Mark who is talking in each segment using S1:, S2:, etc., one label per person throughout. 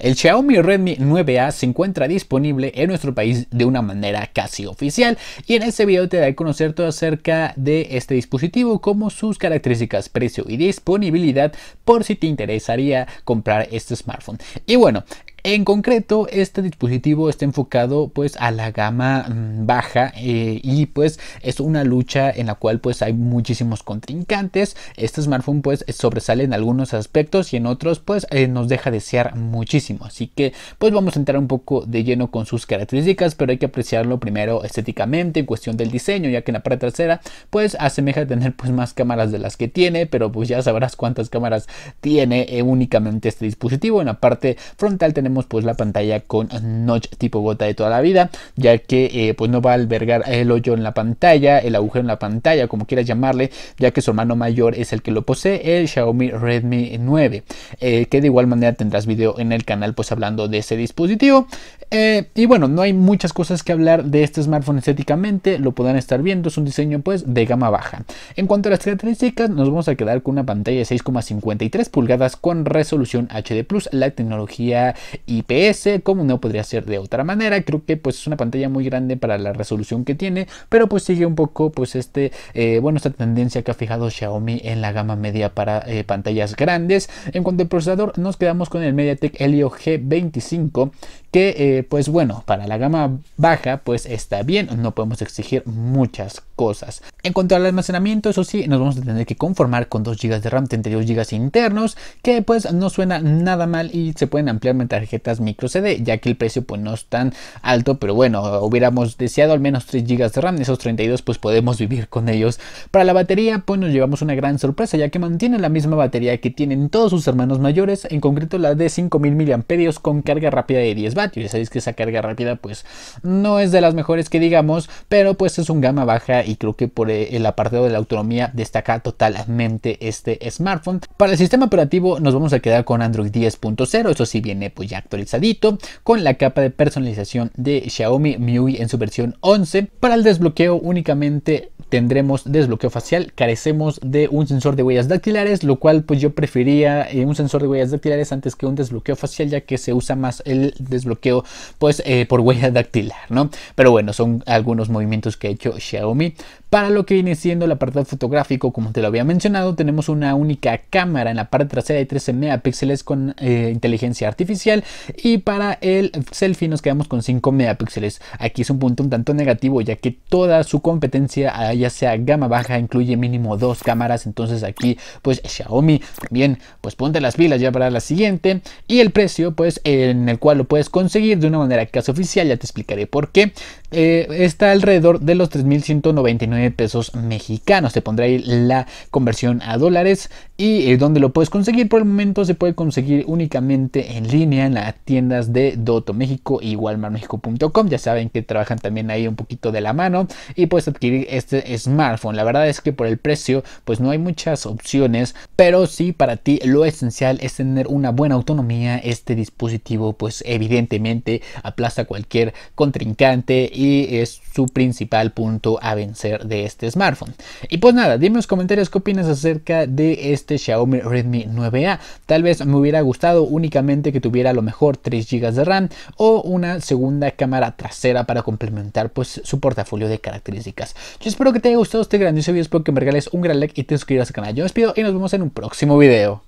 S1: El Xiaomi Redmi 9A se encuentra disponible en nuestro país de una manera casi oficial y en este video te daré a conocer todo acerca de este dispositivo como sus características, precio y disponibilidad por si te interesaría comprar este smartphone. Y bueno, en concreto, este dispositivo está enfocado pues a la gama mm, baja eh, y pues es una lucha en la cual pues hay muchísimos contrincantes. Este smartphone pues sobresale en algunos aspectos y en otros pues eh, nos deja desear muchísimo. Así que pues vamos a entrar un poco de lleno con sus características, pero hay que apreciarlo primero estéticamente en cuestión del diseño, ya que en la parte trasera pues asemeja tener pues más cámaras de las que tiene, pero pues ya sabrás cuántas cámaras tiene eh, únicamente este dispositivo. En la parte frontal tenemos pues la pantalla con notch tipo gota de toda la vida, ya que eh, pues no va a albergar el hoyo en la pantalla, el agujero en la pantalla, como quieras llamarle, ya que su hermano mayor es el que lo posee, el Xiaomi Redmi 9, eh, que de igual manera tendrás video en el canal pues hablando de ese dispositivo. Eh, y bueno, no hay muchas cosas que hablar de este smartphone estéticamente, lo podrán estar viendo, es un diseño pues de gama baja. En cuanto a las características, nos vamos a quedar con una pantalla de 6,53 pulgadas con resolución HD+, la tecnología IPS, como no podría ser de otra manera. Creo que pues es una pantalla muy grande para la resolución que tiene, pero pues sigue un poco pues este, eh, bueno, esta tendencia que ha fijado Xiaomi en la gama media para eh, pantallas grandes. En cuanto al procesador, nos quedamos con el MediaTek Helio G25, que eh, pues bueno, para la gama baja pues está bien, no podemos exigir muchas cosas. En cuanto al almacenamiento, eso sí, nos vamos a tener que conformar con 2 GB de RAM, 32 GB internos, que pues no suena nada mal y se pueden ampliar mientras tarjeta micro CD, ya que el precio pues no es tan alto, pero bueno, hubiéramos deseado al menos 3 GB de RAM, esos 32 pues podemos vivir con ellos. Para la batería pues nos llevamos una gran sorpresa, ya que mantiene la misma batería que tienen todos sus hermanos mayores, en concreto la de 5000 mAh con carga rápida de 10 vatios, ya sabéis que esa carga rápida pues no es de las mejores que digamos, pero pues es un gama baja y creo que por eh, el apartado de la autonomía destaca totalmente este smartphone. Para el sistema operativo nos vamos a quedar con Android 10.0, eso sí viene pues ya actualizadito con la capa de personalización de Xiaomi MIUI en su versión 11. Para el desbloqueo únicamente tendremos desbloqueo facial, carecemos de un sensor de huellas dactilares, lo cual pues yo prefería eh, un sensor de huellas dactilares antes que un desbloqueo facial ya que se usa más el desbloqueo pues eh, por huella dactilar, ¿no? Pero bueno, son algunos movimientos que ha hecho Xiaomi para lo que viene siendo el apartado fotográfico, como te lo había mencionado, tenemos una única cámara en la parte trasera de 13 megapíxeles con eh, inteligencia artificial y para el selfie nos quedamos con 5 megapíxeles. Aquí es un punto un tanto negativo ya que toda su competencia, ah, ya sea gama baja, incluye mínimo dos cámaras, entonces aquí pues Xiaomi también pues ponte las pilas ya para la siguiente y el precio pues en el cual lo puedes conseguir de una manera casi oficial, ya te explicaré por qué. Eh, está alrededor de los 3.199 pesos mexicanos. Te pondré ahí la conversión a dólares y eh, donde lo puedes conseguir por el momento se puede conseguir únicamente en línea en las tiendas de Doto México y WalmartMéxico.com. Ya saben que trabajan también ahí un poquito de la mano y puedes adquirir este smartphone. La verdad es que por el precio pues no hay muchas opciones, pero sí para ti lo esencial es tener una buena autonomía. Este dispositivo pues evidentemente aplasta cualquier contrincante y es su principal punto a vencer de este smartphone. Y pues nada, dime en los comentarios qué opinas acerca de este Xiaomi Redmi 9A. Tal vez me hubiera gustado únicamente que tuviera a lo mejor 3 GB de RAM o una segunda cámara trasera para complementar pues su portafolio de características. Yo espero que te haya gustado este grandioso video, espero que me regales un gran like y te suscribas al canal. Yo me despido y nos vemos en un próximo video.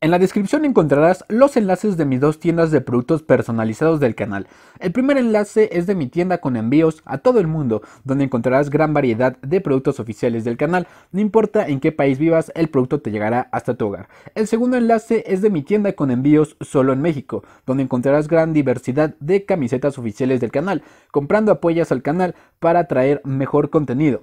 S1: En la descripción encontrarás los enlaces de mis dos tiendas de productos personalizados del canal. El primer enlace es de mi tienda con envíos a todo el mundo, donde encontrarás gran variedad de productos oficiales del canal. No importa en qué país vivas, el producto te llegará hasta tu hogar. El segundo enlace es de mi tienda con envíos solo en México, donde encontrarás gran diversidad de camisetas oficiales del canal. Comprando apoyas al canal para traer mejor contenido.